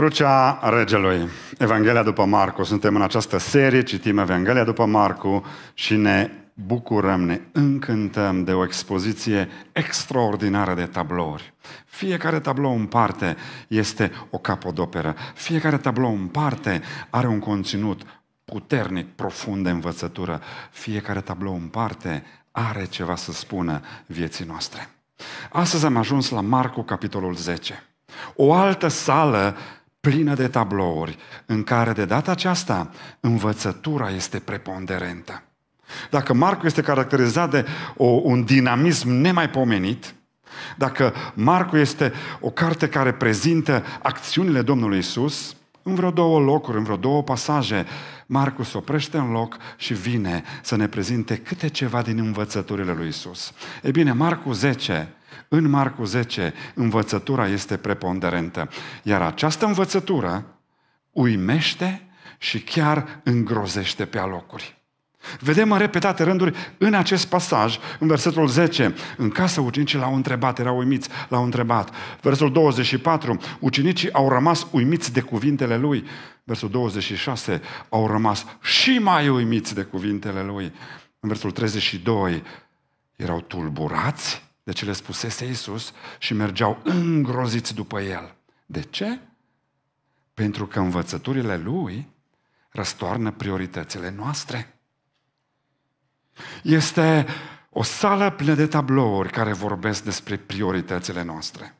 Crucea Regelui, Evanghelia după Marcu. Suntem în această serie, citim Evanghelia după Marcu și ne bucurăm, ne încântăm de o expoziție extraordinară de tablouri. Fiecare tablou în parte este o capodoperă. Fiecare tablou în parte are un conținut puternic, profund de învățătură. Fiecare tablou în parte are ceva să spună vieții noastre. Astăzi am ajuns la Marcu, capitolul 10. O altă sală plină de tablouri, în care de data aceasta învățătura este preponderentă. Dacă Marcu este caracterizat de o, un dinamism nemaipomenit, dacă Marcu este o carte care prezintă acțiunile Domnului Isus, în vreo două locuri, în vreo două pasaje, Marcu se oprește în loc și vine să ne prezinte câte ceva din învățăturile lui Isus. E bine, Marcu 10 în Marcu 10, învățătura este preponderentă. Iar această învățătură uimește și chiar îngrozește pe alocuri. Vedem în repetate rânduri în acest pasaj, în versetul 10, în casă ucenicii l-au întrebat, erau uimiți, l-au întrebat. Versul 24, ucenicii au rămas uimiți de cuvintele lui. Versul 26, au rămas și mai uimiți de cuvintele lui. În versul 32, erau tulburați de ce le spusese Iisus și mergeau îngroziți după el. De ce? Pentru că învățăturile lui răstoarnă prioritățile noastre. Este o sală plină de tablouri care vorbesc despre prioritățile noastre.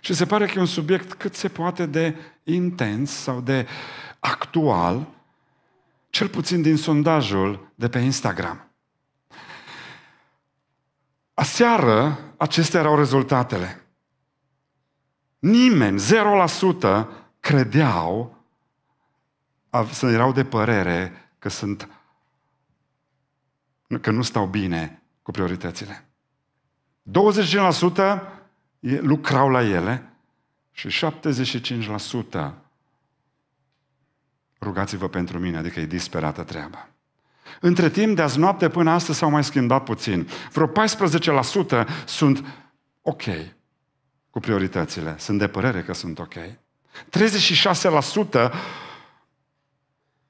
Și se pare că e un subiect cât se poate de intens sau de actual, cel puțin din sondajul de pe Instagram. Aseară, acestea erau rezultatele. Nimeni, 0%, credeau, să erau de părere că sunt că nu stau bine cu prioritățile. 25% lucrau la ele și 75% rugați-vă pentru mine, adică e disperată treaba. Între timp, de azi noapte până astăzi s-au mai schimbat puțin. Vreo 14% sunt ok cu prioritățile. Sunt de părere că sunt ok. 36%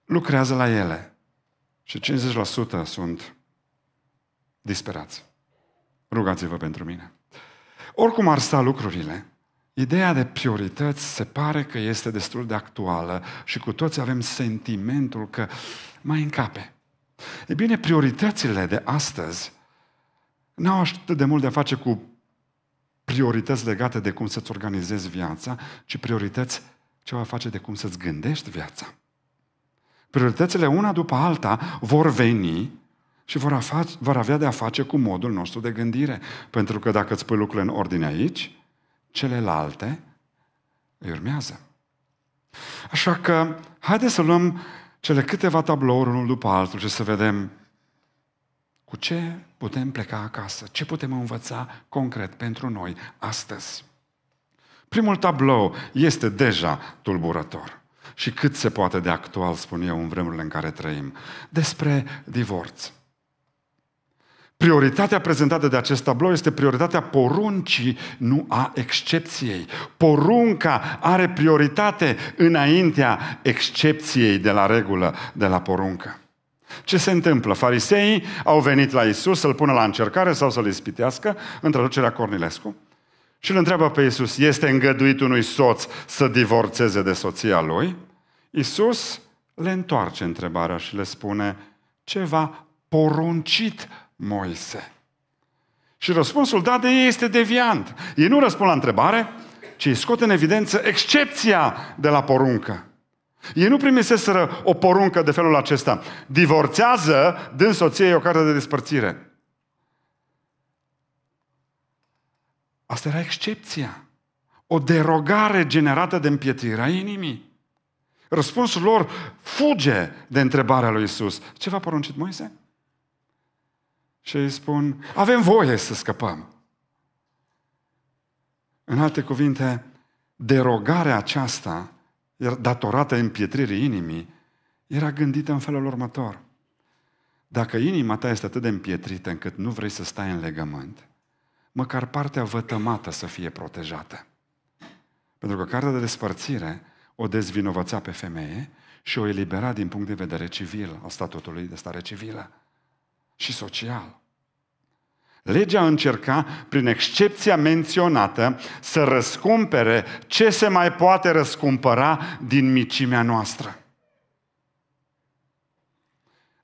lucrează la ele. Și 50% sunt disperați. Rugați-vă pentru mine. Oricum ar sta lucrurile, ideea de priorități se pare că este destul de actuală și cu toți avem sentimentul că mai încape. E bine, prioritățile de astăzi n-au atât de mult de a face cu priorități legate de cum să-ți organizezi viața, ci priorități ce va face de cum să-ți gândești viața. Prioritățile una după alta vor veni și vor, afa, vor avea de a face cu modul nostru de gândire. Pentru că dacă îți pui lucrurile în ordine aici, celelalte îi urmează. Așa că, haideți să luăm cele câteva tablouri unul după altul și să vedem cu ce putem pleca acasă, ce putem învăța concret pentru noi astăzi. Primul tablou este deja tulburător și cât se poate de actual, spun eu, în vremurile în care trăim, despre divorț. Prioritatea prezentată de acest tablou este prioritatea poruncii, nu a excepției. Porunca are prioritate înaintea excepției de la regulă, de la poruncă. Ce se întâmplă? Fariseii au venit la Isus să-l pună la încercare sau să-l ispitească, în traducerea Cornilescu, și îl întreabă pe Isus, este îngăduit unui soț să divorțeze de soția lui? Isus le întoarce întrebarea și le spune, ceva poruncit Moise? Și răspunsul dat de ei este deviant. Ei nu răspund la întrebare, ci îi scot în evidență excepția de la poruncă. Ei nu primiseseră o poruncă de felul acesta. Divorțează din soție o carte de despărțire. Asta era excepția. O derogare generată de împietirea inimii. Răspunsul lor fuge de întrebarea lui Isus. Ce v-a poruncit Moise? și ei spun, avem voie să scăpăm. În alte cuvinte, derogarea aceasta, datorată împietririi inimii, era gândită în felul următor. Dacă inima ta este atât de împietrită încât nu vrei să stai în legământ, măcar partea vătămată să fie protejată. Pentru că cartea de despărțire o dezvinovățea pe femeie și o elibera din punct de vedere civil, al statutului de stare civilă și social. Legea încerca, prin excepția menționată, să răscumpere ce se mai poate răscumpăra din micimea noastră.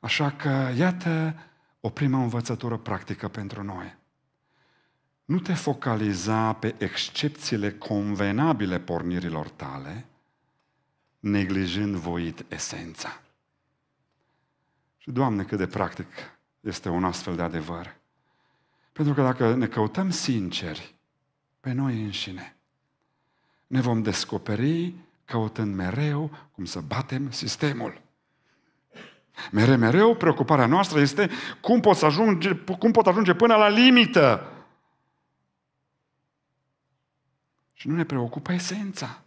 Așa că, iată o primă învățătură practică pentru noi. Nu te focaliza pe excepțiile convenabile pornirilor tale, neglijând voit esența. Și, Doamne, cât de practic este un astfel de adevăr. Pentru că dacă ne căutăm sinceri pe noi înșine, ne vom descoperi căutând mereu cum să batem sistemul. Mereu, mereu, preocuparea noastră este cum pot, să ajunge, cum pot ajunge până la limită. Și nu ne preocupă esența.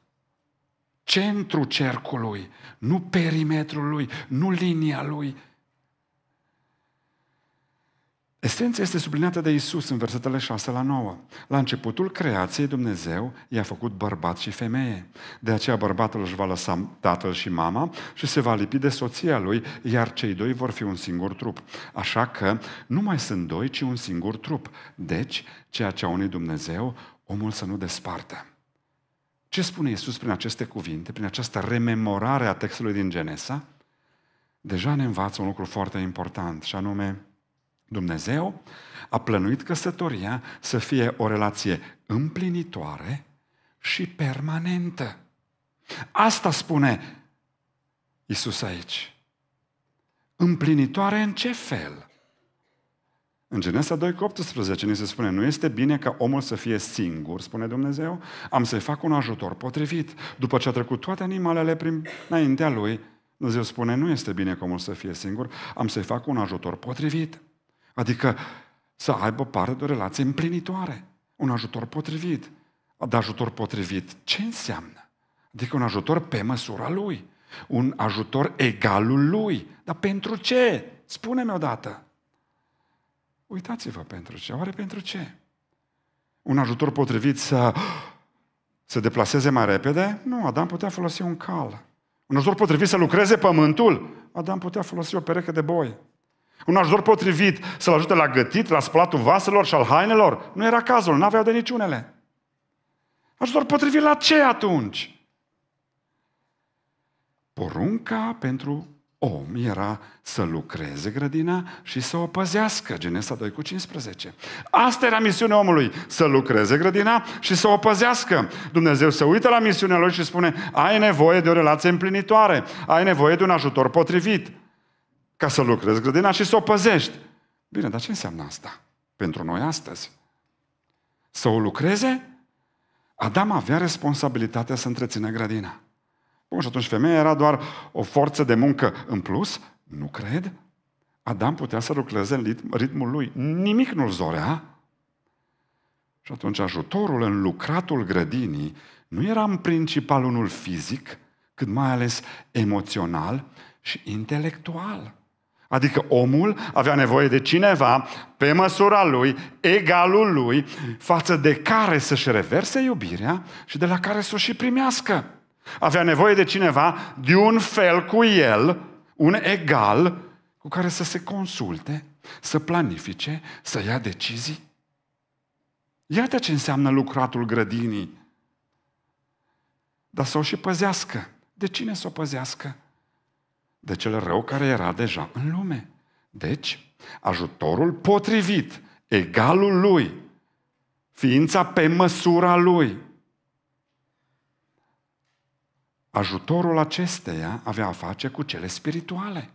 Centrul cercului, nu perimetrul lui, nu linia lui, Existența este subliniată de Isus în versetele 6 la 9. La începutul creației Dumnezeu i-a făcut bărbat și femeie. De aceea bărbatul își va lăsa tatăl și mama și se va lipi de soția lui, iar cei doi vor fi un singur trup. Așa că nu mai sunt doi, ci un singur trup. Deci, ceea ce a unui Dumnezeu, omul să nu desparte. Ce spune Isus prin aceste cuvinte, prin această rememorare a textului din Genesa? Deja ne învață un lucru foarte important, și anume Dumnezeu a plănuit căsătoria să fie o relație împlinitoare și permanentă. Asta spune Isus aici. Împlinitoare în ce fel? În Genesa 2 cu 18 ni se spune, nu este bine ca omul să fie singur, spune Dumnezeu, am să-i fac un ajutor potrivit. După ce a trecut toate animalele prin înaintea lui, Dumnezeu spune, nu este bine ca omul să fie singur, am să-i fac un ajutor potrivit. Adică să aibă parte de o relație împlinitoare, un ajutor potrivit. Dar ajutor potrivit ce înseamnă? Adică un ajutor pe măsura lui, un ajutor egalul lui. Dar pentru ce? Spune-mi odată. Uitați-vă pentru ce. Oare pentru ce? Un ajutor potrivit să se deplaseze mai repede? Nu, Adam putea folosi un cal. Un ajutor potrivit să lucreze pământul? Adam putea folosi o pereche de boi. Un ajutor potrivit să-l ajute la gătit, la splatul vaselor și al hainelor? Nu era cazul, nu aveau de niciunele. Ajutor potrivit la ce atunci? Porunca pentru om era să lucreze grădina și să o păzească. Genesa 2 cu 15. Asta era misiunea omului, să lucreze grădina și să o păzească. Dumnezeu se uită la misiunea lui și spune, ai nevoie de o relație împlinitoare, ai nevoie de un ajutor potrivit ca să lucrezi grădina și să o păzești. Bine, dar ce înseamnă asta pentru noi astăzi? Să o lucreze? Adam avea responsabilitatea să întrețină grădina. Bun, și atunci femeia era doar o forță de muncă în plus? Nu cred. Adam putea să lucreze în ritmul lui. Nimic nu-l zorea. Și atunci ajutorul în lucratul grădinii nu era în principal unul fizic, cât mai ales emoțional și intelectual. Adică omul avea nevoie de cineva pe măsura lui, egalul lui, față de care să-și reverse iubirea și de la care să o și primească. Avea nevoie de cineva de un fel cu el, un egal, cu care să se consulte, să planifice, să ia decizii. Iată ce înseamnă lucratul grădinii. Dar să o și păzească. De cine să o păzească? de cel rău care era deja în lume. Deci, ajutorul potrivit, egalul lui, ființa pe măsura lui. Ajutorul acesteia avea a face cu cele spirituale.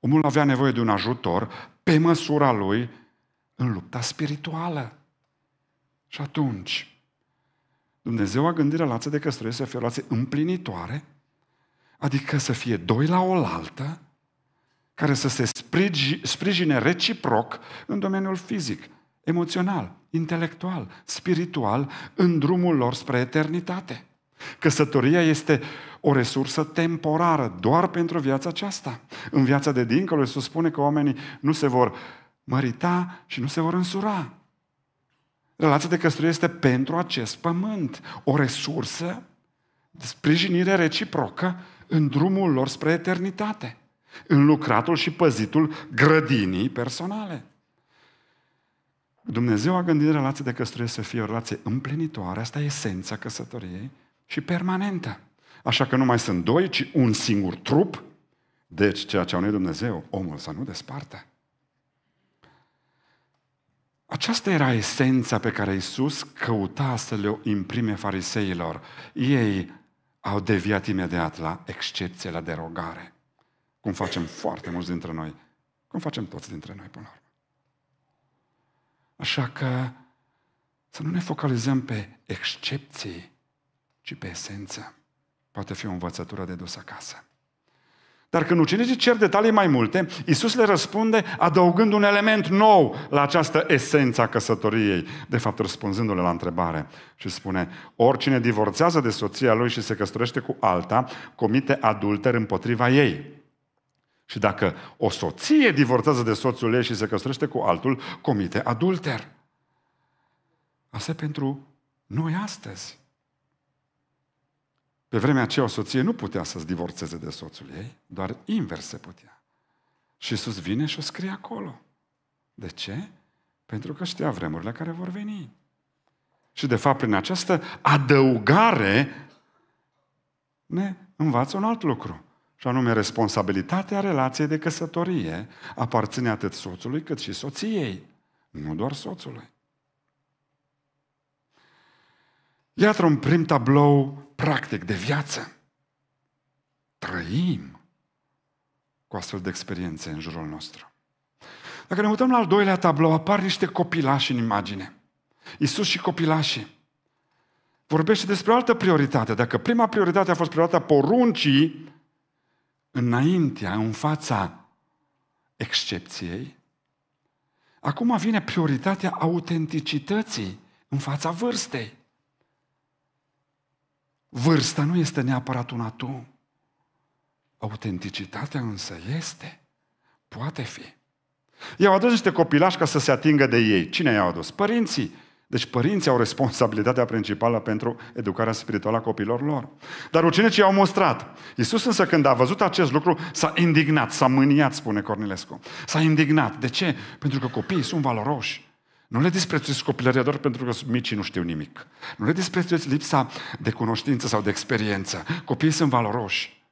Omul avea nevoie de un ajutor pe măsura lui în lupta spirituală. Și atunci, Dumnezeu a gândit relația de căsătorie să fie o relație împlinitoare, Adică să fie doi la oaltă, care să se sprijine reciproc în domeniul fizic, emoțional, intelectual, spiritual, în drumul lor spre eternitate. Căsătoria este o resursă temporară, doar pentru viața aceasta. În viața de dincolo, se spune că oamenii nu se vor mărita și nu se vor însura. Relația de căsătorie este pentru acest pământ, o resursă de sprijinire reciprocă în drumul lor spre eternitate, în lucratul și păzitul grădinii personale. Dumnezeu a gândit relația de căsătorie să fie o relație împlinitoare, asta e esența căsătoriei și permanentă. Așa că nu mai sunt doi, ci un singur trup. Deci, ceea ce au noi Dumnezeu, omul să nu despartă. Aceasta era esența pe care Isus căuta să le imprime fariseilor. Ei au deviat imediat la excepție, la derogare. Cum facem foarte mulți dintre noi, cum facem toți dintre noi până la urmă. Așa că să nu ne focalizăm pe excepții, ci pe esență. Poate fi o învățătură de dus acasă. Dar când ucenicii cer detalii mai multe, Isus le răspunde adăugând un element nou la această esență a căsătoriei, de fapt răspunzându-le la întrebare și spune Oricine divorțează de soția lui și se căsătorește cu alta, comite adulter împotriva ei. Și dacă o soție divorțează de soțul ei și se căsătorește cu altul, comite adulter. Asta e pentru noi astăzi. Pe vremea aceea o soție nu putea să-ți divorțeze de soțul ei, doar invers se putea. Și Iisus vine și o scrie acolo. De ce? Pentru că știa vremurile care vor veni. Și de fapt, prin această adăugare, ne învață un alt lucru. Și anume, responsabilitatea relației de căsătorie aparține atât soțului cât și soției. Nu doar soțului. Iată un prim tablou practic de viață. Trăim cu astfel de experiențe în jurul nostru. Dacă ne uităm la al doilea tablou, apar niște copilași în imagine. Isus și copilașii. Vorbește despre o altă prioritate. Dacă prima prioritate a fost prioritatea poruncii, înaintea, în fața excepției, acum vine prioritatea autenticității în fața vârstei. Vârsta nu este neapărat un atu. Autenticitatea însă este. Poate fi. I-au adus niște copilași ca să se atingă de ei. Cine i-au adus? Părinții. Deci părinții au responsabilitatea principală pentru educarea spirituală a copilor lor. Dar ucenicii au mostrat. Iisus însă când a văzut acest lucru s-a indignat, s-a mâniat, spune Cornilescu. S-a indignat. De ce? Pentru că copiii sunt valoroși. Nu le desprețuiți copilăria doar pentru că micii nu știu nimic. Nu le desprețuiți lipsa de cunoștință sau de experiență. Copiii sunt valoroși.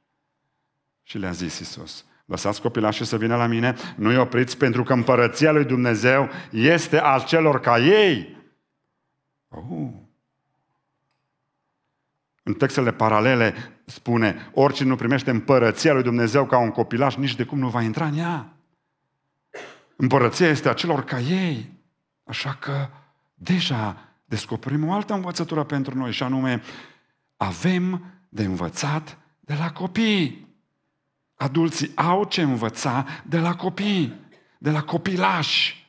Și le-a zis Isus, lăsați copilașii să vină la mine, nu-i opriți pentru că împărăția lui Dumnezeu este al celor ca ei. Oh. În textele paralele spune, oricine nu primește împărăția lui Dumnezeu ca un copilaș, nici de cum nu va intra în ea. Împărăția este a celor ca ei. Așa că deja descoperim o altă învățătură pentru noi și anume avem de învățat de la copii. Adulții au ce învăța de la copii, de la copilași.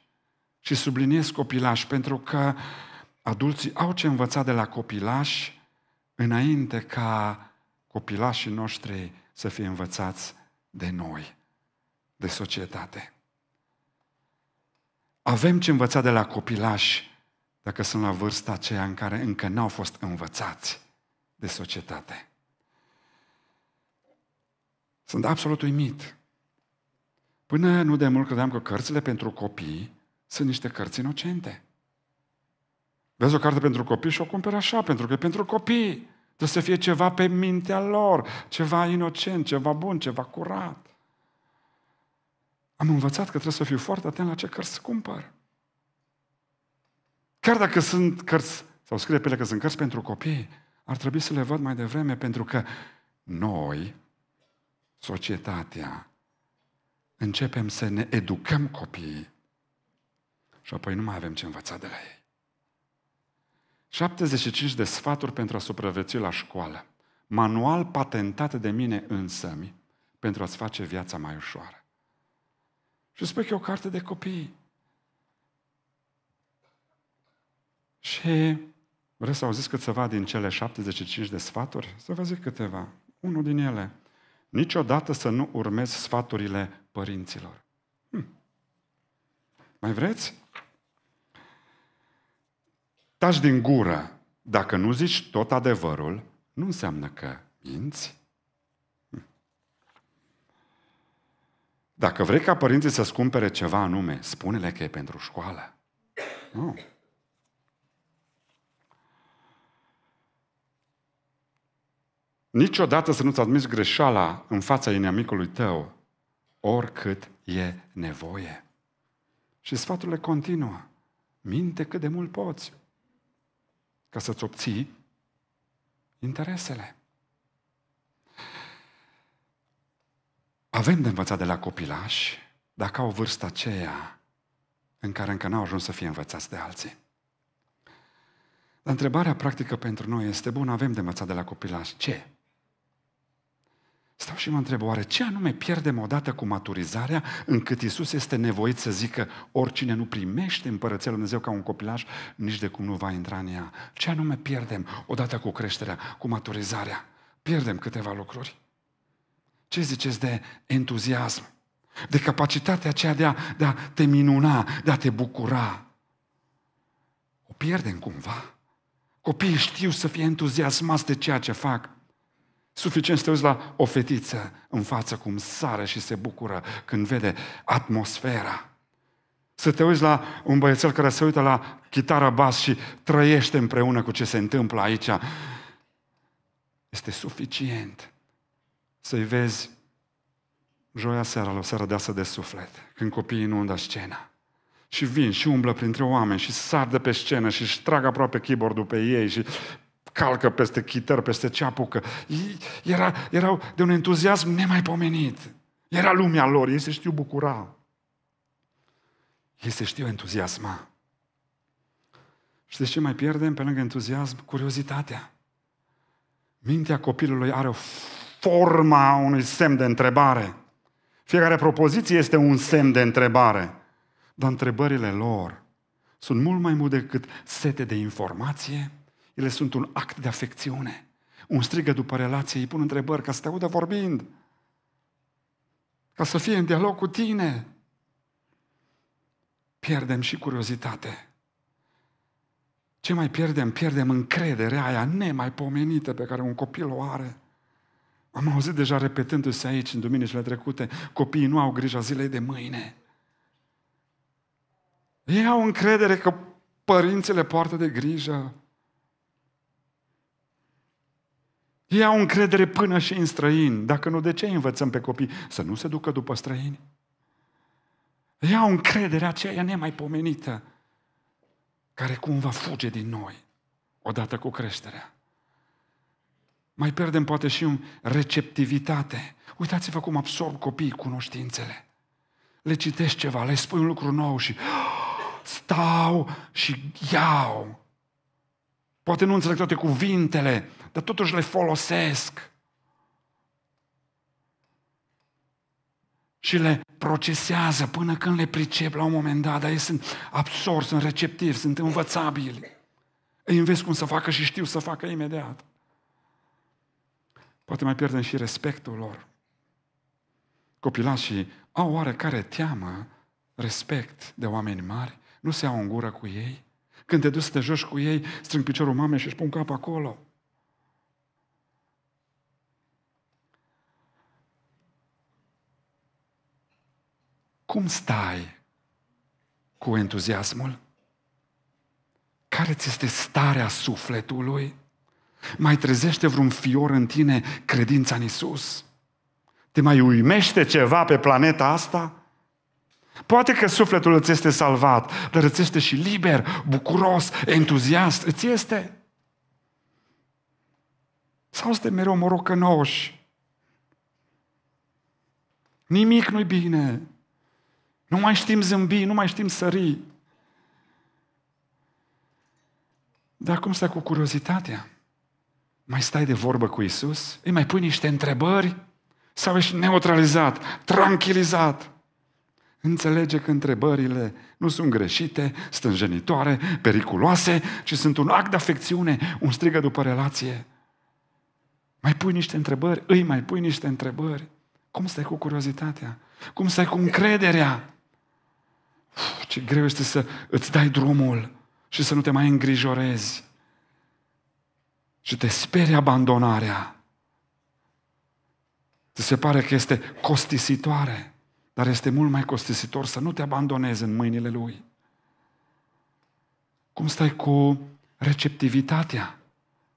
Și subliniez copilași pentru că adulții au ce învăța de la copilași înainte ca copilașii noștri să fie învățați de noi, de societate. Avem ce învăța de la copilași dacă sunt la vârsta aceea în care încă n-au fost învățați de societate. Sunt absolut uimit. Până nu de mult credeam că cărțile pentru copii sunt niște cărți inocente. Vezi o carte pentru copii și o cumperi așa, pentru că e pentru copii. Trebuie să fie ceva pe mintea lor, ceva inocent, ceva bun, ceva curat. Am învățat că trebuie să fiu foarte atent la ce cărți cumpăr. Chiar dacă sunt cărți, sau scrie pe ele că sunt cărți pentru copii, ar trebui să le văd mai devreme, pentru că noi, societatea, începem să ne educăm copiii și apoi nu mai avem ce învăța de la ei. 75 de sfaturi pentru a supraviețui la școală. Manual patentat de mine însămi pentru a-ți face viața mai ușoară. Și spui că e o carte de copii. Și vreți să auziți câteva din cele 75 de sfaturi? Să vă zic câteva. Unul din ele. Niciodată să nu urmezi sfaturile părinților. Hm. Mai vreți? Taci din gură. Dacă nu zici tot adevărul, nu înseamnă că minți. Dacă vrei ca părinții să-ți cumpere ceva anume, spune-le că e pentru școală. Nu. Oh. Niciodată să nu-ți admiți greșeala în fața inamicului tău, oricât e nevoie. Și sfaturile continuă. Minte cât de mult poți ca să-ți obții interesele. Avem de învățat de la copilași, dacă au vârsta aceea în care încă n-au ajuns să fie învățați de alții. Dar întrebarea practică pentru noi este, bun, avem de învățat de la copilași, ce? Stau și mă întreb, oare ce anume pierdem odată cu maturizarea încât Isus este nevoit să zică oricine nu primește Împărăția Lui Dumnezeu ca un copilaj, nici de cum nu va intra în ea? Ce anume pierdem odată cu creșterea, cu maturizarea? Pierdem câteva lucruri. Ce ziceți de entuziasm? De capacitatea aceea de a, de a te minuna, de a te bucura. O pierdem cumva. Copiii știu să fie entuziasmați de ceea ce fac. Suficient să te uiți la o fetiță în față cum sare și se bucură când vede atmosfera. Să te uiți la un băiețel care se uită la chitară bas și trăiește împreună cu ce se întâmplă aici. Este suficient să-i vezi joia seara la o seară deasă de suflet, când copiii inundă scena. Și vin și umblă printre oameni și sar de pe scenă și își trag aproape keyboard-ul pe ei și calcă peste chitări, peste ce apucă. Era, erau de un entuziasm nemaipomenit. Era lumea lor, ei se știu bucura. Ei se știu entuziasma. Știți ce mai pierdem pe lângă entuziasm? Curiozitatea. Mintea copilului are o forma unui semn de întrebare. Fiecare propoziție este un semn de întrebare. Dar întrebările lor sunt mult mai mult decât sete de informație, ele sunt un act de afecțiune. Un strigă după relație, îi pun întrebări ca să te audă vorbind, ca să fie în dialog cu tine. Pierdem și curiozitate. Ce mai pierdem? Pierdem încrederea aia nemaipomenită pe care un copil o are am auzit deja repetându-se aici în duminicile trecute, copiii nu au grija zilei de mâine. Ei au încredere că părinții poartă de grijă. Ei au încredere până și în străini. Dacă nu, de ce învățăm pe copii să nu se ducă după străini? Ei au încredere aceea nemaipomenită care cumva fuge din noi odată cu creșterea mai pierdem poate și în receptivitate. Uitați-vă cum absorb copiii cunoștințele. Le citești ceva, le spui un lucru nou și stau și iau. Poate nu înțeleg toate cuvintele, dar totuși le folosesc. și le procesează până când le pricep la un moment dat, dar ei sunt absorbi, sunt receptivi, sunt învățabili. Îi înveți cum să facă și știu să facă imediat. Poate mai pierdem și respectul lor. Copilașii au oarecare teamă, respect de oameni mari, nu se au în gură cu ei. Când te duci să te joci cu ei, strâng piciorul mamei și își pun cap acolo. Cum stai cu entuziasmul? Care ți este starea sufletului? Mai trezește vreun fior în tine credința în Isus? Te mai uimește ceva pe planeta asta? Poate că sufletul îți este salvat, dar îți este și liber, bucuros, entuziast. Îți este? Sau suntem mereu morocănoși? Nimic nu-i bine. Nu mai știm zâmbi, nu mai știm sări. Dar cum stai cu curiozitatea? mai stai de vorbă cu Isus, îi mai pui niște întrebări sau ești neutralizat, tranquilizat. Înțelege că întrebările nu sunt greșite, stânjenitoare, periculoase, ci sunt un act de afecțiune, un strigă după relație. Mai pui niște întrebări, îi mai pui niște întrebări. Cum stai cu curiozitatea? Cum stai cu încrederea? Uf, ce greu este să îți dai drumul și să nu te mai îngrijorezi și te speri abandonarea. Ți se pare că este costisitoare, dar este mult mai costisitor să nu te abandonezi în mâinile Lui. Cum stai cu receptivitatea,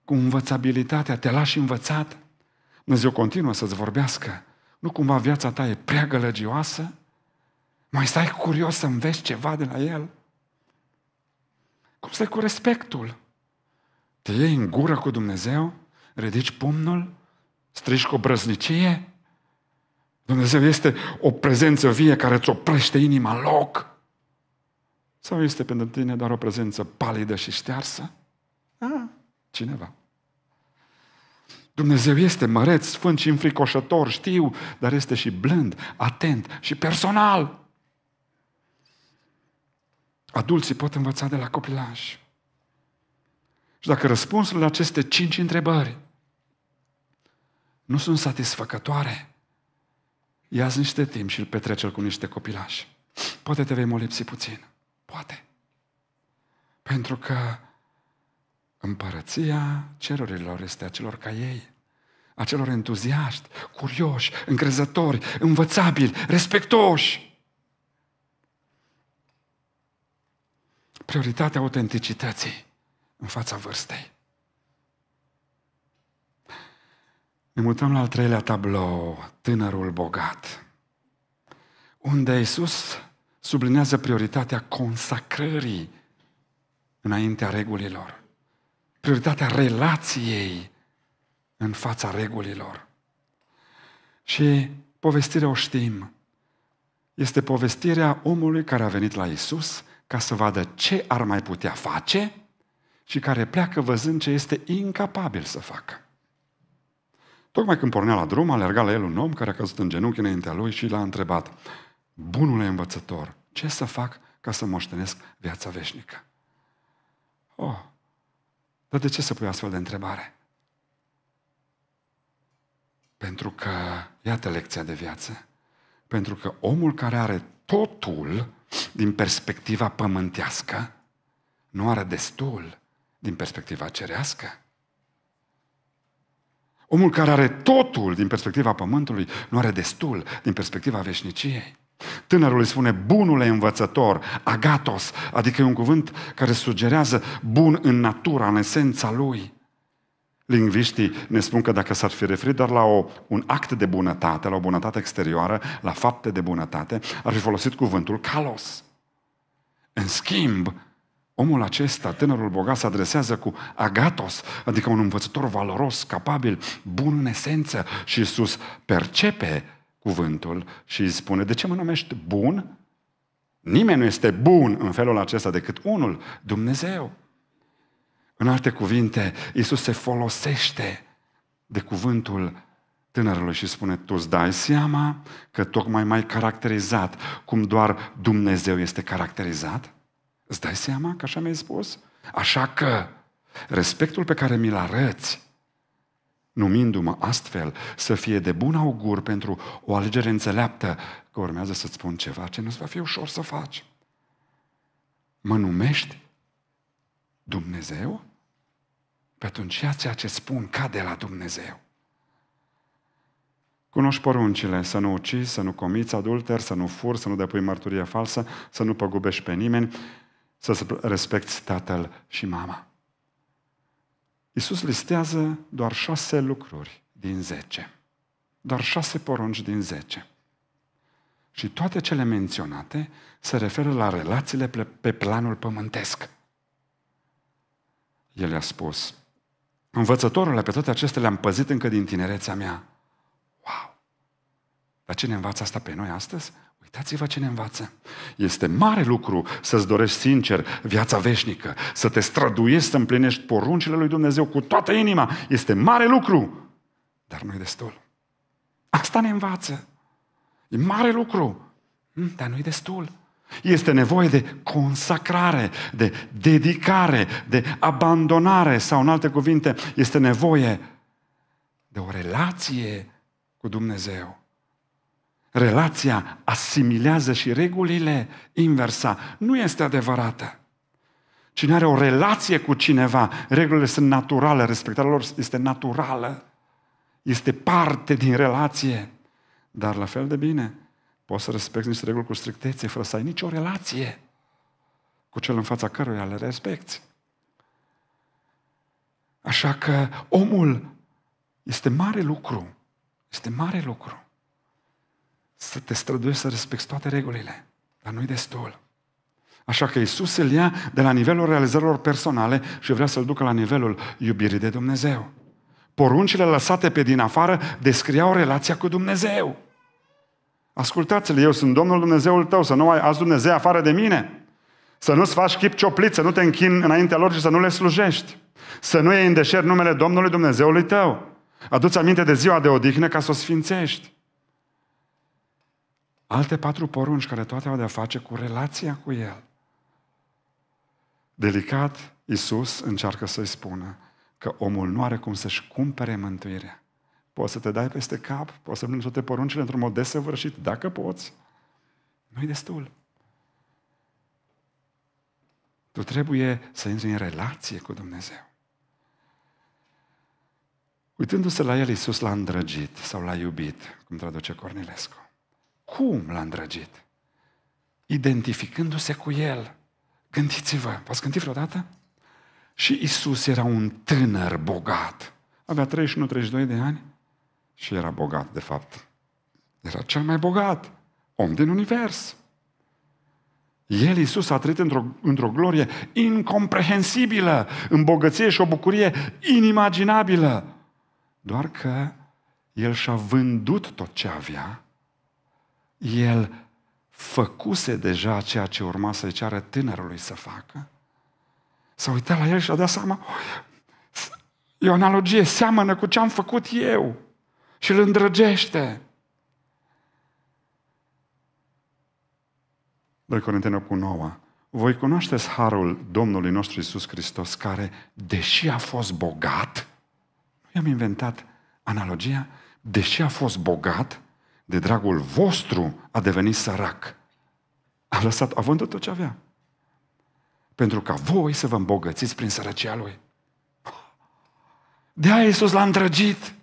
cu învățabilitatea? Te lași învățat? Dumnezeu continuă să-ți vorbească. Nu cumva viața ta e prea gălăgioasă? Mai stai curios să înveți ceva de la El? Cum stai cu respectul? Te iei în gură cu Dumnezeu? Ridici pumnul? Strigi cu brăznicie? Dumnezeu este o prezență vie care îți oprește inima loc? Sau este pentru tine doar o prezență palidă și ștearsă? A, cineva. Dumnezeu este măreț, sfânt și înfricoșător, știu, dar este și blând, atent și personal. Adulții pot învăța de la copilași. Și dacă răspunsul la aceste cinci întrebări nu sunt satisfăcătoare, ia niște timp și îl petrece cu niște copilași. Poate te vei molipsi puțin. Poate. Pentru că împărăția cerurilor este a celor ca ei, a celor entuziaști, curioși, încrezători, învățabili, respectoși. Prioritatea autenticității în fața vârstei. Ne mutăm la al treilea tablou, tânărul bogat, unde Iisus sublinează prioritatea consacrării înaintea regulilor, prioritatea relației în fața regulilor. Și povestirea o știm. Este povestirea omului care a venit la Isus ca să vadă ce ar mai putea face și care pleacă văzând ce este incapabil să facă. Tocmai când pornea la drum, alerga la el un om care a căzut în genunchi înaintea lui și l-a întrebat, Bunule învățător, ce să fac ca să moștenesc viața veșnică? Oh, dar de ce să pui astfel de întrebare? Pentru că, iată lecția de viață, pentru că omul care are totul din perspectiva pământească, nu are destul din perspectiva cerească. Omul care are totul din perspectiva pământului nu are destul din perspectiva veșniciei. Tânărul îi spune bunule învățător, agatos, adică e un cuvânt care sugerează bun în natura, în esența lui. Lingviștii ne spun că dacă s-ar fi referit doar la o, un act de bunătate, la o bunătate exterioară, la fapte de bunătate, ar fi folosit cuvântul calos. În schimb, Omul acesta, tânărul bogat, se adresează cu agatos, adică un învățător valoros, capabil, bun în esență și Iisus percepe cuvântul și îi spune, de ce mă numești bun? Nimeni nu este bun în felul acesta decât unul, Dumnezeu. În alte cuvinte, Iisus se folosește de cuvântul tânărului și spune, tu îți dai seama că tocmai mai caracterizat cum doar Dumnezeu este caracterizat? Îți dai seama că așa mi-ai spus? Așa că respectul pe care mi-l arăți, numindu-mă astfel, să fie de bun augur pentru o alegere înțeleaptă, că urmează să-ți spun ceva ce nu-ți va fi ușor să faci. Mă numești Dumnezeu? Pe atunci ceea ce spun cade la Dumnezeu. Cunoști poruncile, să nu ucizi, să nu comiți adulter, să nu furi, să nu depui mărturie falsă, să nu păgubești pe nimeni, să respecti tatăl și mama. Iisus listează doar șase lucruri din zece. Doar șase porunci din zece. Și toate cele menționate se referă la relațiile pe planul pământesc. El a spus, învățătorule, pe toate acestea le-am păzit încă din tinerețea mea. Wow! Dar cine învață asta pe noi astăzi? Uitați-vă ce ne învață. Este mare lucru să-ți dorești sincer viața veșnică, să te străduiești să împlinești poruncile lui Dumnezeu cu toată inima. Este mare lucru, dar nu-i destul. Asta ne învață. E mare lucru, hm, dar nu-i destul. Este nevoie de consacrare, de dedicare, de abandonare sau, în alte cuvinte, este nevoie de o relație cu Dumnezeu relația asimilează și regulile, inversa nu este adevărată. Cine are o relație cu cineva, regulile sunt naturale, respectarea lor este naturală, este parte din relație. Dar la fel de bine, poți să respecti niște reguli cu strictețe, fără să ai nicio relație cu cel în fața căruia le respecti. Așa că omul este mare lucru. Este mare lucru să te străduiești să respecti toate regulile, dar nu-i destul. Așa că Isus îl ia de la nivelul realizărilor personale și vrea să-l ducă la nivelul iubirii de Dumnezeu. Poruncile lăsate pe din afară descriau relația cu Dumnezeu. ascultați l eu sunt Domnul Dumnezeul tău, să nu ai azi Dumnezeu afară de mine. Să nu-ți faci chip cioplit, să nu te închin înaintea lor și să nu le slujești. Să nu iei în deșert numele Domnului Dumnezeului tău. Aduți aminte de ziua de odihnă ca să o sfințești. Alte patru porunci care toate au de-a face cu relația cu El. Delicat, Iisus încearcă să-i spună că omul nu are cum să-și cumpere mântuirea. Poți să te dai peste cap, poți să plângi toate poruncile într-un mod desăvârșit, dacă poți. Nu-i destul. Tu trebuie să intri în relație cu Dumnezeu. Uitându-se la el, Iisus l-a îndrăgit sau l-a iubit, cum traduce Cornilescu. Cum l-a îndrăgit? Identificându-se cu el. Gândiți-vă, v-ați gândit vreodată? Și Isus era un tânăr bogat. Avea 31-32 de ani și era bogat, de fapt. Era cel mai bogat om din univers. El, Isus, a trăit într-o, într glorie incomprehensibilă, în bogăție și o bucurie inimaginabilă. Doar că el și-a vândut tot ce avea el făcuse deja ceea ce urma să-i ceară tânărului să facă. S-a uitat la el și a dat seama, e o analogie, seamănă cu ce am făcut eu și îl îndrăgește. 2 Corinteni 8 cu 9. Voi cunoașteți harul Domnului nostru Isus Hristos, care, deși a fost bogat, i am inventat analogia, deși a fost bogat, de dragul vostru, a devenit sărac. A lăsat, a vândut tot ce avea. Pentru ca voi să vă îmbogățiți prin sărăcia lui. De aia Iisus l-a îndrăgit.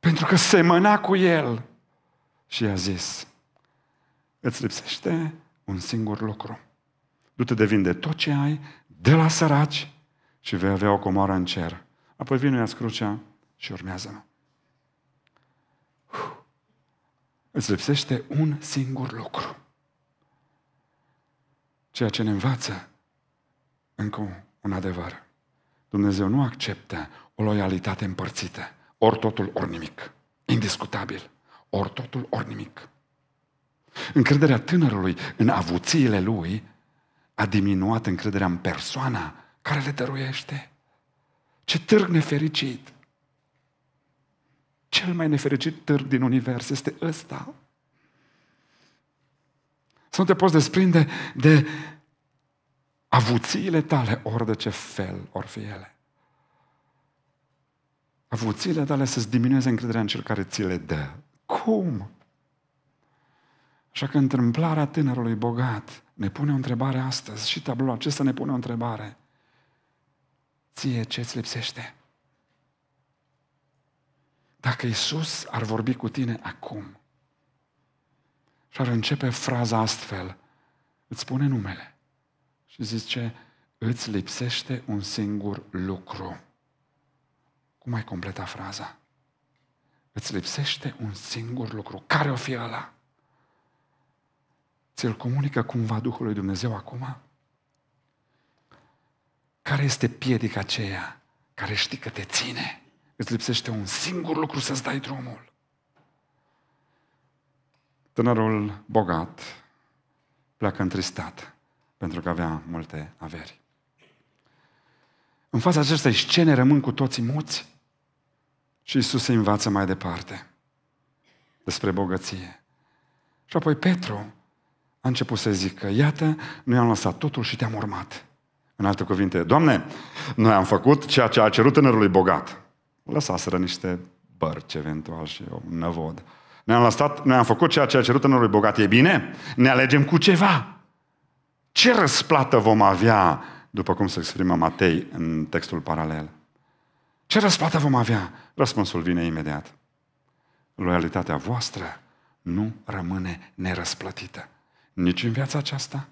Pentru că semăna cu el. Și i-a zis, îți lipsește un singur lucru. Du-te de vinde tot ce ai, de la săraci și vei avea o comoară în cer. Apoi vine ia crucea și urmează-mă. Uf îți lipsește un singur lucru. Ceea ce ne învață încă un adevăr. Dumnezeu nu acceptă o loialitate împărțită. Ori totul, ori nimic. Indiscutabil. Ori totul, ori nimic. Încrederea tânărului în avuțiile lui a diminuat încrederea în persoana care le dăruiește. Ce târg nefericit! cel mai nefericit târg din univers este ăsta. Să nu te poți desprinde de avuțiile tale, ori de ce fel or fi ele. Avuțiile tale să-ți diminueze încrederea în cel care ți le dă. Cum? Așa că întâmplarea tânărului bogat ne pune o întrebare astăzi și tabloul acesta ne pune o întrebare. Ție ce-ți lipsește? dacă Isus ar vorbi cu tine acum și ar începe fraza astfel, îți spune numele și zice, îți lipsește un singur lucru. Cum ai completa fraza? Îți lipsește un singur lucru. Care o fi ăla? Ți-l comunică cumva Duhul lui Dumnezeu acum? Care este piedica aceea care știi că te ține? Îți lipsește un singur lucru să-ți dai drumul. Tânărul bogat pleacă întristat pentru că avea multe averi. În fața acestei scene rămân cu toții muți și Isus se învață mai departe despre bogăție. Și apoi Petru a început să zică, iată, noi am lăsat totul și te-am urmat. În alte cuvinte, Doamne, noi am făcut ceea ce a cerut tânărului bogat lăsaseră niște bărci eventual și un năvod. Ne-am lăsat, ne-am făcut ceea ce a cerut în lui bogat. E bine? Ne alegem cu ceva. Ce răsplată vom avea, după cum se exprimă Matei în textul paralel? Ce răsplată vom avea? Răspunsul vine imediat. Loialitatea voastră nu rămâne nerăsplătită. Nici în viața aceasta,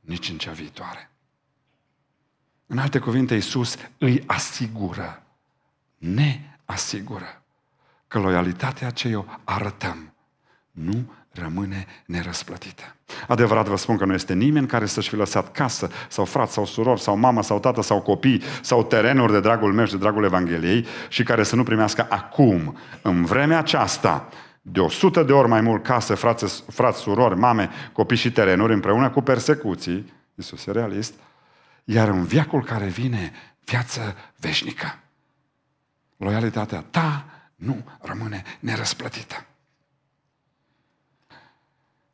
nici în cea viitoare. În alte cuvinte, Iisus îi asigură ne asigură că loialitatea ce o arătăm nu rămâne nerăsplătită. Adevărat vă spun că nu este nimeni care să-și fi lăsat casă, sau frat, sau suror, sau mamă, sau tată, sau copii, sau terenuri de dragul meu și de dragul Evangheliei și care să nu primească acum, în vremea aceasta, de o sută de ori mai mult case, frate, frați, surori, mame, copii și terenuri, împreună cu persecuții, Iisus e realist, iar în viacul care vine, viață veșnică loialitatea ta nu rămâne nerăsplătită.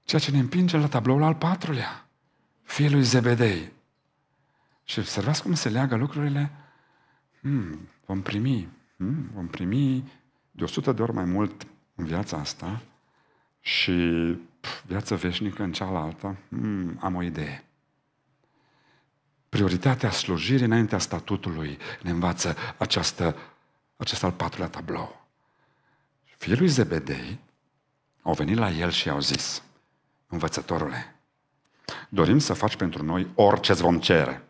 Ceea ce ne împinge la tabloul al patrulea, fiul lui Zebedei. Și observați cum se leagă lucrurile? Hmm, vom primi, hmm, vom primi de 100 de ori mai mult în viața asta și pf, viața veșnică în cealaltă, hmm, am o idee. Prioritatea slujirii înaintea statutului ne învață această acesta al patrulea tablou. Fiul lui Zebedei au venit la el și au zis, învățătorule, dorim să faci pentru noi orice îți vom cere.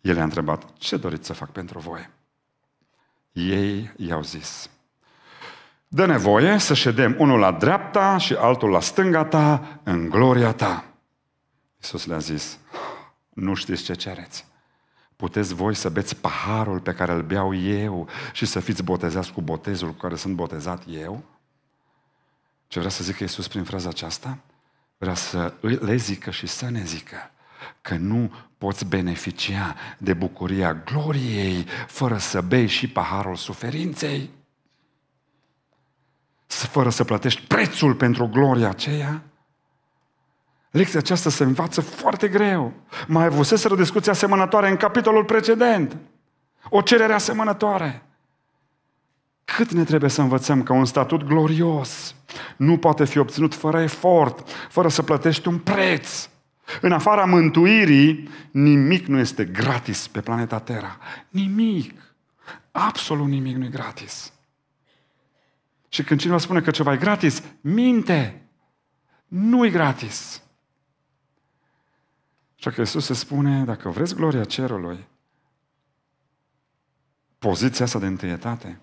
El a întrebat, ce doriți să fac pentru voi? Ei i-au zis, dă nevoie să ședem unul la dreapta și altul la stânga ta, în gloria ta. Iisus le-a zis, nu știți ce cereți puteți voi să beți paharul pe care îl beau eu și să fiți botezați cu botezul cu care sunt botezat eu? Ce vrea să zică Iisus prin fraza aceasta? Vrea să le zică și să ne zică că nu poți beneficia de bucuria gloriei fără să bei și paharul suferinței, fără să plătești prețul pentru gloria aceea, Lecția aceasta se învață foarte greu. Mai avuseseră discuții asemănătoare în capitolul precedent. O cerere asemănătoare. Cât ne trebuie să învățăm că un statut glorios nu poate fi obținut fără efort, fără să plătești un preț. În afara mântuirii, nimic nu este gratis pe planeta Terra. Nimic. Absolut nimic nu e gratis. Și când cineva spune că ceva e gratis, minte. Nu e gratis. Așa că Iisus se spune, dacă vreți gloria cerului, poziția asta de întâietate,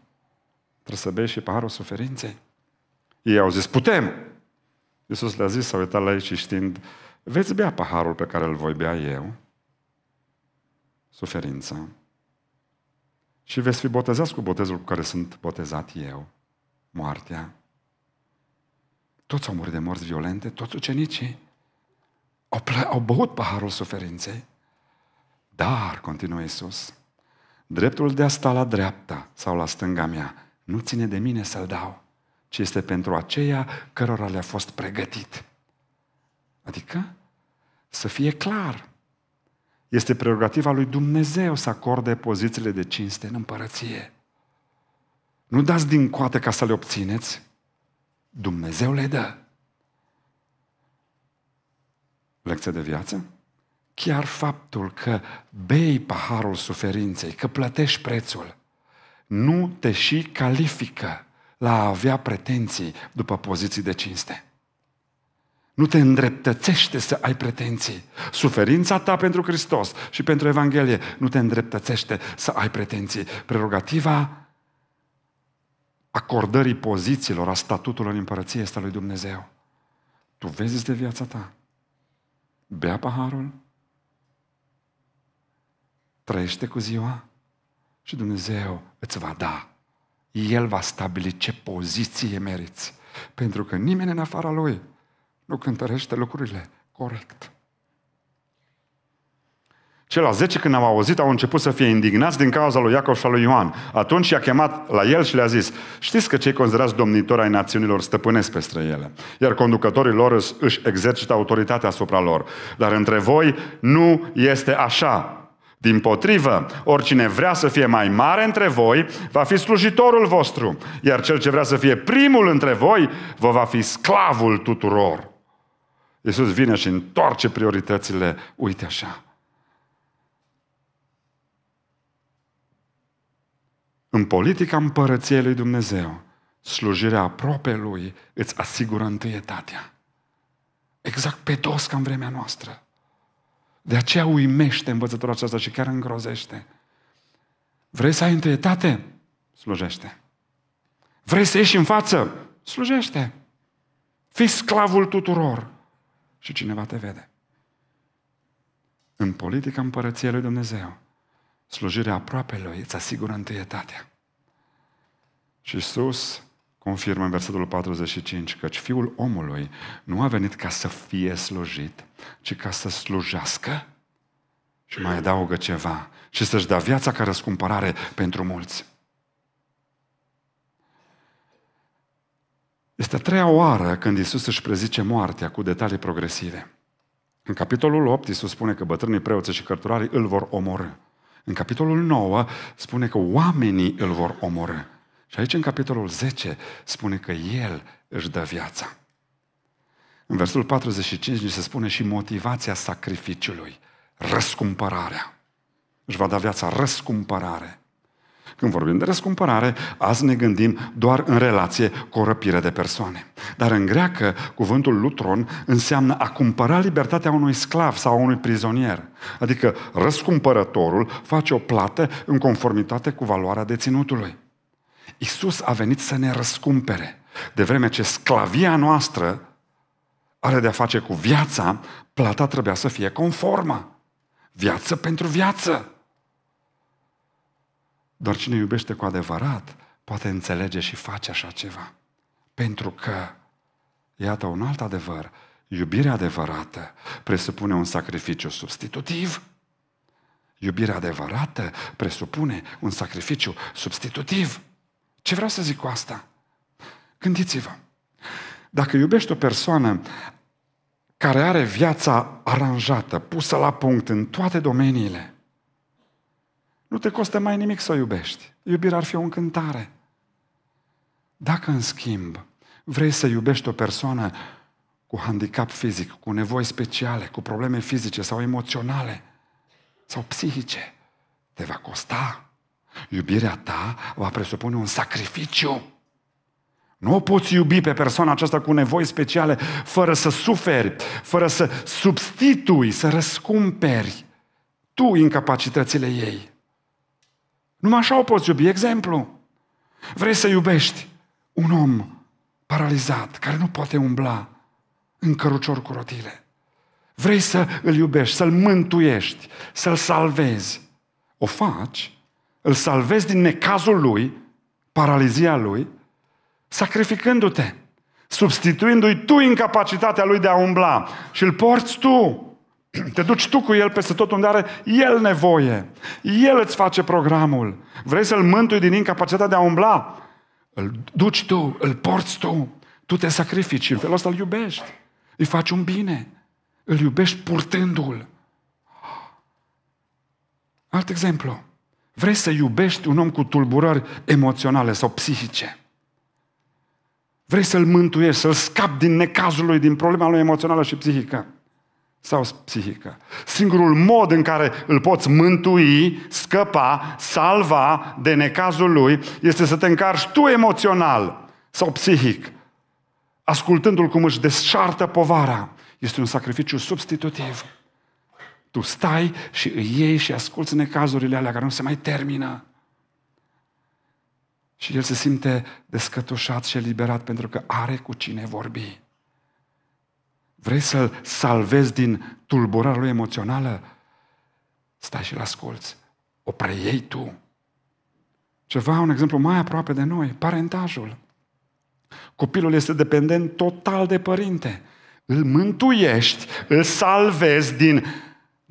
trebuie să bei și paharul suferinței. Ei au zis, putem! Iisus le-a zis, s-a uitat la ei și știind, veți bea paharul pe care îl voi bea eu, suferința, și veți fi botezați cu botezul cu care sunt botezat eu, moartea. Toți au murit de morți violente, toți ucenicii. Au, plă- au băut paharul suferinței, dar, continuă Iisus, dreptul de a sta la dreapta sau la stânga mea nu ține de mine să-l dau, ci este pentru aceia cărora le-a fost pregătit. Adică să fie clar. Este prerogativa lui Dumnezeu să acorde pozițiile de cinste în împărăție. Nu dați din coate ca să le obțineți. Dumnezeu le dă lecție de viață? Chiar faptul că bei paharul suferinței, că plătești prețul, nu te și califică la a avea pretenții după poziții de cinste. Nu te îndreptățește să ai pretenții. Suferința ta pentru Hristos și pentru Evanghelie nu te îndreptățește să ai pretenții. Prerogativa acordării pozițiilor, a statutului în împărăție este a lui Dumnezeu. Tu vezi de viața ta bea paharul, trăiește cu ziua și Dumnezeu îți va da. El va stabili ce poziție meriți. Pentru că nimeni în afara lui nu cântărește lucrurile corect. Cel la 10, când au auzit, au început să fie indignați din cauza lui Iacov și a lui Ioan. Atunci i-a chemat la el și le-a zis, știți că cei considerați domnitori ai națiunilor stăpânesc peste ele, iar conducătorii lor își exercită autoritatea asupra lor. Dar între voi nu este așa. Din potrivă, oricine vrea să fie mai mare între voi, va fi slujitorul vostru, iar cel ce vrea să fie primul între voi, vă va fi sclavul tuturor. Iisus vine și întoarce prioritățile, uite așa, În politica împărăției lui Dumnezeu, slujirea aproape lui îți asigură întâietatea. Exact pe dos ca în vremea noastră. De aceea uimește învățătura aceasta și chiar îngrozește. Vrei să ai întâietate? Slujește. Vrei să ieși în față? Slujește. Fii sclavul tuturor și cineva te vede. În politica împărăției lui Dumnezeu, slujirea aproape lui îți asigură întâietatea. Și Iisus confirmă în versetul 45 căci Fiul omului nu a venit ca să fie slujit, ci ca să slujească și mai adaugă ceva și să-și dea viața ca răscumpărare pentru mulți. Este a treia oară când Isus își prezice moartea cu detalii progresive. În capitolul 8, Isus spune că bătrânii preoți și cărturarii îl vor omorâ. În capitolul 9, spune că oamenii îl vor omorâ. Și aici, în capitolul 10, spune că El își dă viața. În versul 45 ni se spune și motivația sacrificiului, răscumpărarea. Își va da viața răscumpărare. Când vorbim de răscumpărare, azi ne gândim doar în relație cu o răpire de persoane. Dar în greacă, cuvântul lutron înseamnă a cumpăra libertatea unui sclav sau a unui prizonier. Adică răscumpărătorul face o plată în conformitate cu valoarea deținutului. Isus a venit să ne răscumpere, de vreme ce sclavia noastră are de-a face cu viața, plata trebuia să fie conformă. Viață pentru viață. Doar cine iubește cu adevărat poate înțelege și face așa ceva. Pentru că, iată un alt adevăr, iubirea adevărată presupune un sacrificiu substitutiv. Iubirea adevărată presupune un sacrificiu substitutiv. Ce vreau să zic cu asta? Gândiți-vă. Dacă iubești o persoană care are viața aranjată, pusă la punct în toate domeniile, nu te costă mai nimic să o iubești. Iubirea ar fi o încântare. Dacă, în schimb, vrei să iubești o persoană cu handicap fizic, cu nevoi speciale, cu probleme fizice sau emoționale sau psihice, te va costa Iubirea ta va presupune un sacrificiu. Nu o poți iubi pe persoana aceasta cu nevoi speciale fără să suferi, fără să substitui, să răscumperi tu incapacitățile ei. Numai așa o poți iubi. Exemplu, vrei să iubești un om paralizat, care nu poate umbla în cărucior cu rotile. Vrei să îl iubești, să-l mântuiești, să-l salvezi. O faci îl salvezi din necazul lui, paralizia lui, sacrificându-te, substituindu-i tu incapacitatea lui de a umbla și îl porți tu. Te duci tu cu el peste tot unde are el nevoie. El îți face programul. Vrei să-l mântui din incapacitatea de a umbla? Îl duci tu, îl porți tu. Tu te sacrifici și în felul ăsta îl iubești. Îi faci un bine. Îl iubești purtându-l. Alt exemplu. Vrei să iubești un om cu tulburări emoționale sau psihice. Vrei să-l mântuiești, să-l scapi din necazul lui, din problema lui emoțională și psihică. Sau psihică. Singurul mod în care îl poți mântui, scăpa, salva de necazul lui este să te încarci tu emoțional sau psihic, ascultându-l cum își desșartă povara. Este un sacrificiu substitutiv. Tu stai și îi iei și asculți necazurile alea care nu se mai termină. Și el se simte descătușat și eliberat pentru că are cu cine vorbi. Vrei să-l salvezi din tulburarea lui emoțională? Stai și-l asculți. O preiei tu. Ceva, un exemplu mai aproape de noi, parentajul. Copilul este dependent total de părinte. Îl mântuiești, îl salvezi din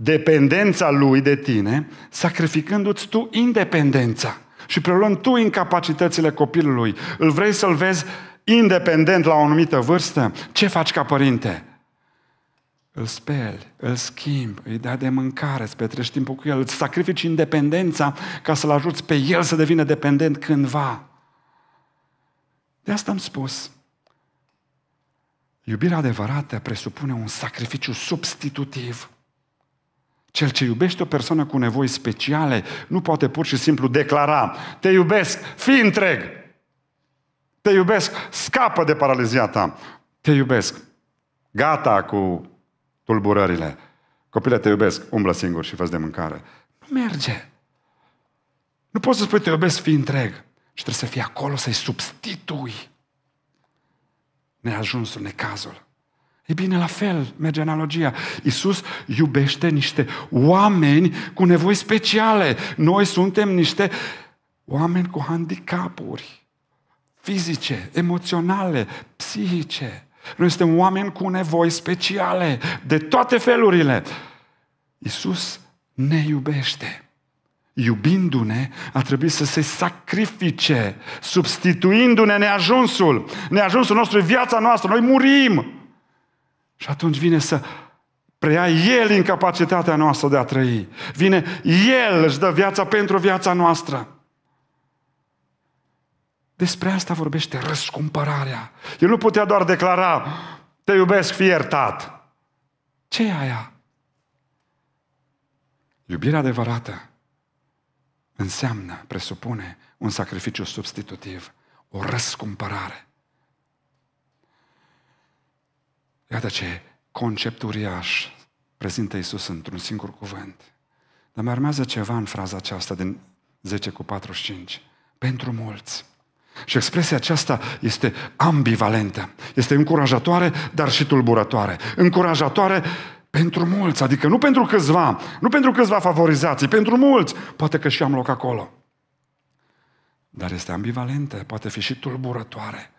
dependența lui de tine, sacrificându-ți tu independența și preluând tu incapacitățile copilului. Îl vrei să-l vezi independent la o anumită vârstă? Ce faci ca părinte? Îl speli, îl schimbi, îi dai de mâncare, îți petrești timpul cu el, îți sacrifici independența ca să-l ajuți pe el să devină dependent cândva. De asta am spus. Iubirea adevărată presupune un sacrificiu substitutiv. Cel ce iubește o persoană cu nevoi speciale nu poate pur și simplu declara Te iubesc, fii întreg! Te iubesc, scapă de paralizia ta! Te iubesc! Gata cu tulburările! Copile, te iubesc, umblă singur și fă de mâncare. Nu merge! Nu poți să spui te iubesc, fii întreg! Și trebuie să fii acolo să-i substitui neajunsul, necazul. E bine, la fel merge analogia. Iisus iubește niște oameni cu nevoi speciale. Noi suntem niște oameni cu handicapuri fizice, emoționale, psihice. Noi suntem oameni cu nevoi speciale, de toate felurile. Iisus ne iubește. Iubindu-ne, a trebuit să se sacrifice, substituindu-ne neajunsul. Neajunsul nostru e viața noastră, noi murim. Și atunci vine să preia El incapacitatea noastră de a trăi. Vine El, își dă viața pentru viața noastră. Despre asta vorbește răscumpărarea. El nu putea doar declara, te iubesc, fi iertat. Ce e aia? Iubirea adevărată înseamnă, presupune, un sacrificiu substitutiv, o răscumpărare. Iată ce concept uriaș prezintă Isus într-un singur cuvânt. Dar mai urmează ceva în fraza aceasta din 10 cu 45. Pentru mulți. Și expresia aceasta este ambivalentă, este încurajatoare, dar și tulburătoare. Încurajatoare pentru mulți, adică nu pentru câțiva, nu pentru câțiva favorizații, pentru mulți. Poate că și am loc acolo. Dar este ambivalentă, poate fi și tulburătoare.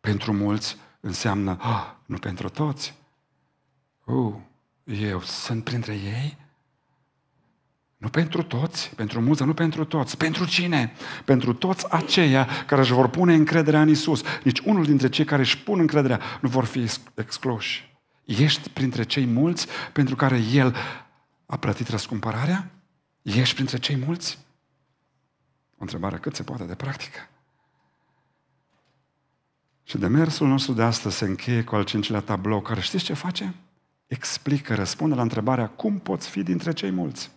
Pentru mulți înseamnă, oh, nu pentru toți. Uh, eu sunt printre ei? Nu pentru toți, pentru mulți, nu pentru toți. Pentru cine? Pentru toți aceia care își vor pune încrederea în Isus. Nici unul dintre cei care își pun încrederea nu vor fi excluși. Ești printre cei mulți pentru care El a plătit răscumpărarea? Ești printre cei mulți? O întrebare cât se poate de practică. Și demersul nostru de astăzi se încheie cu al cincilea tablou, care știți ce face? Explică, răspunde la întrebarea cum poți fi dintre cei mulți.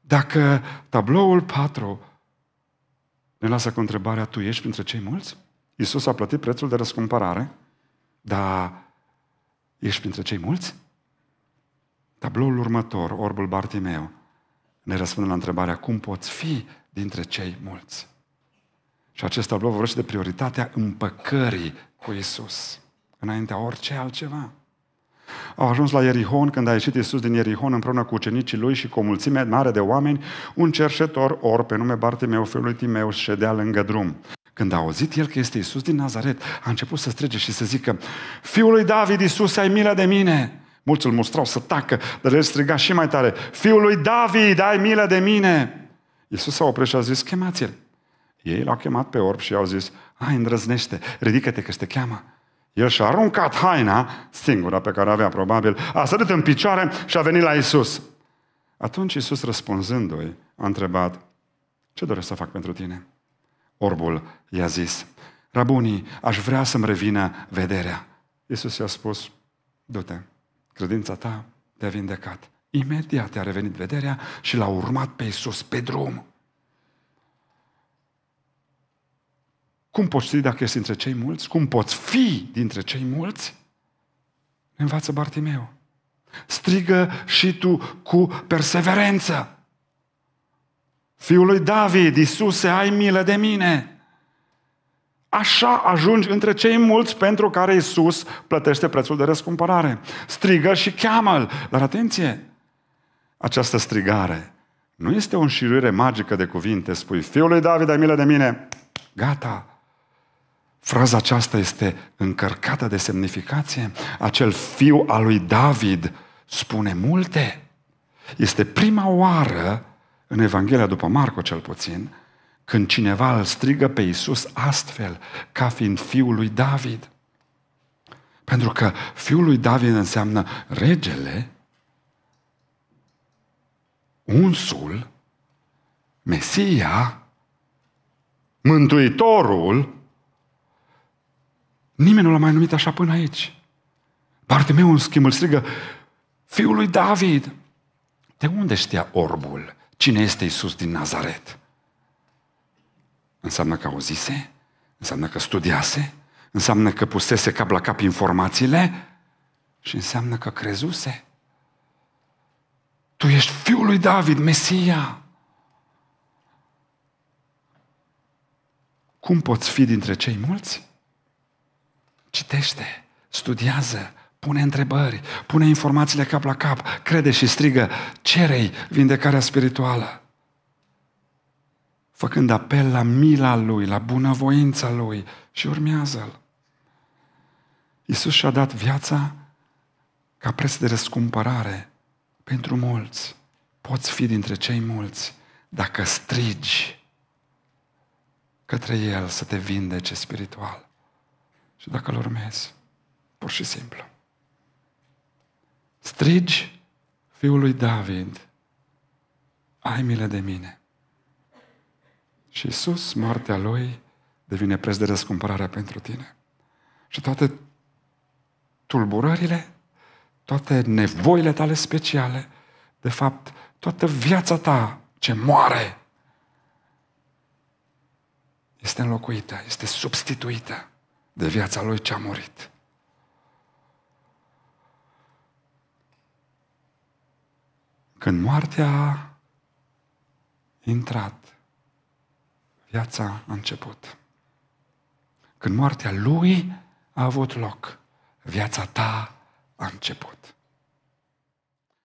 Dacă tabloul 4 ne lasă cu întrebarea, tu ești printre cei mulți? Iisus a plătit prețul de răscumpărare, dar ești printre cei mulți? Tabloul următor, orbul Bartimeu, ne răspunde la întrebarea, cum poți fi dintre cei mulți? Și acest tablou vorbește de prioritatea împăcării cu Isus, înaintea orice altceva. Au ajuns la Ierihon, când a ieșit Iisus din Ierihon împreună cu ucenicii lui și cu o mulțime mare de oameni, un cerșetor or pe nume Bartimeu, fiul lui Timeu, ședea lângă drum. Când a auzit el că este Iisus din Nazaret, a început să strige și să zică, Fiul lui David, Iisus, ai milă de mine! Mulți îl mustrau să tacă, dar el striga și mai tare, Fiul lui David, ai milă de mine! Iisus s-a oprit și a zis, chemați-l! Ei l-au chemat pe orb și i-au zis, hai îndrăznește, ridică-te că te cheamă. El și-a aruncat haina, singura pe care avea probabil, a sărit în picioare și a venit la Isus. Atunci Isus răspunzându-i, a întrebat, ce doresc să fac pentru tine? Orbul i-a zis, Rabunii, aș vrea să-mi revină vederea. Iisus i-a spus, du-te, credința ta te-a vindecat. Imediat i-a revenit vederea și l-a urmat pe Iisus pe drum. Cum poți ști dacă ești dintre cei mulți? Cum poți fi dintre cei mulți? Ne învață Bartimeu. Strigă și tu cu perseverență. Fiul lui David, Iisuse, ai milă de mine. Așa ajungi între cei mulți pentru care Iisus plătește prețul de răscumpărare. Strigă și cheamă-l. Dar atenție, această strigare nu este o înșiruire magică de cuvinte. Spui, fiul lui David, ai milă de mine. Gata, Fraza aceasta este încărcată de semnificație. Acel fiu al lui David spune multe. Este prima oară, în Evanghelia după Marco cel puțin, când cineva îl strigă pe Iisus astfel, ca fiind fiul lui David. Pentru că fiul lui David înseamnă regele, unsul, Mesia, Mântuitorul, Nimeni nu l-a mai numit așa până aici. Bartimeu, în schimb, îl strigă, fiul lui David. De unde știa orbul cine este Isus din Nazaret? Înseamnă că auzise? Înseamnă că studiase? Înseamnă că pusese cap la cap informațiile? Și înseamnă că crezuse? Tu ești fiul lui David, Mesia. Cum poți fi dintre cei mulți? Citește, studiază, pune întrebări, pune informațiile cap la cap, crede și strigă, cerei vindecarea spirituală. Făcând apel la mila Lui, la bunăvoința Lui și urmează-L. Iisus și-a dat viața ca preț de răscumpărare pentru mulți. Poți fi dintre cei mulți dacă strigi către El să te vindece spiritual și dacă îl urmezi. Pur și simplu. Strigi fiul lui David, ai milă de mine. Și Iisus, moartea lui, devine preț de răscumpărare pentru tine. Și toate tulburările, toate nevoile tale speciale, de fapt, toată viața ta ce moare, este înlocuită, este substituită de viața lui ce a murit. Când moartea a intrat, viața a început. Când moartea lui a avut loc, viața ta a început.